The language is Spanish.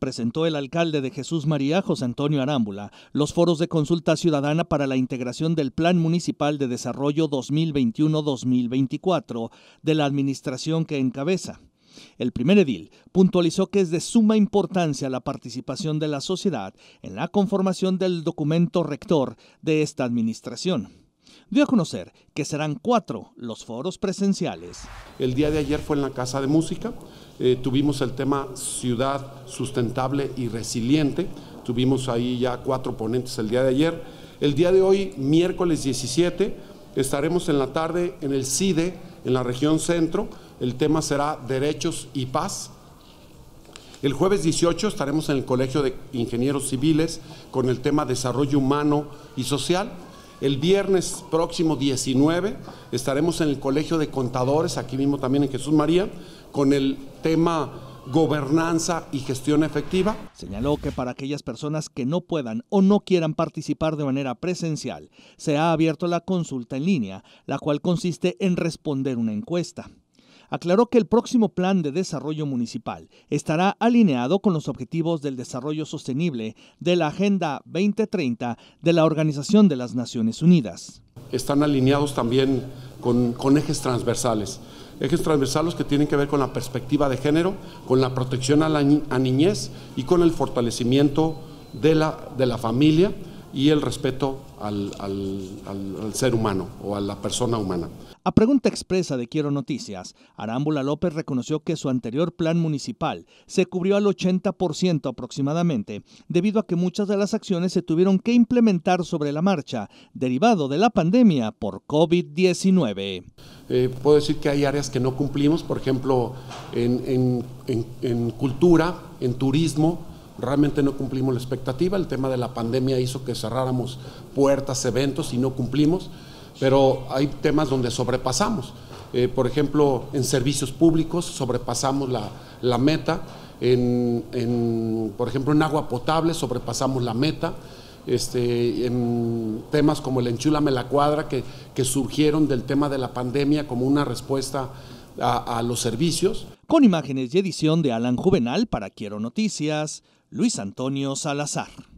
presentó el alcalde de Jesús María, José Antonio Arámbula, los foros de consulta ciudadana para la integración del Plan Municipal de Desarrollo 2021-2024 de la administración que encabeza. El primer edil puntualizó que es de suma importancia la participación de la sociedad en la conformación del documento rector de esta administración dio a conocer que serán cuatro los foros presenciales. El día de ayer fue en la Casa de Música, eh, tuvimos el tema Ciudad Sustentable y Resiliente, tuvimos ahí ya cuatro ponentes el día de ayer. El día de hoy, miércoles 17, estaremos en la tarde en el CIDE, en la región centro, el tema será Derechos y Paz. El jueves 18 estaremos en el Colegio de Ingenieros Civiles con el tema Desarrollo Humano y Social. El viernes próximo 19 estaremos en el Colegio de Contadores, aquí mismo también en Jesús María, con el tema gobernanza y gestión efectiva. Señaló que para aquellas personas que no puedan o no quieran participar de manera presencial, se ha abierto la consulta en línea, la cual consiste en responder una encuesta aclaró que el próximo plan de desarrollo municipal estará alineado con los objetivos del desarrollo sostenible de la Agenda 2030 de la Organización de las Naciones Unidas. Están alineados también con, ejes transversales ejes transversales que tienen que ver con la perspectiva de género, con la protección a la niñez y con el fortalecimiento de la, de la familia y el respeto al, ser humano o a la persona humana. A pregunta expresa de Quiero Noticias, Arámbula López reconoció que su anterior plan municipal se cubrió al 80% aproximadamente, debido a que muchas de las acciones se tuvieron que implementar sobre la marcha, derivado de la pandemia por COVID-19. Eh, puedo decir que hay áreas que no cumplimos, por ejemplo, en, en cultura, en turismo, Realmente no cumplimos la expectativa, el tema de la pandemia hizo que cerráramos puertas, eventos y no cumplimos, pero hay temas donde sobrepasamos. Eh, por ejemplo, en servicios públicos sobrepasamos la, meta, en, por ejemplo, en agua potable sobrepasamos la meta. Este, en temas como el enchúlame la cuadra que, que surgieron del tema de la pandemia como una respuesta a, los servicios. Con imágenes y edición de Alan Juvenal para Quiero Noticias, Luis Antonio Salazar.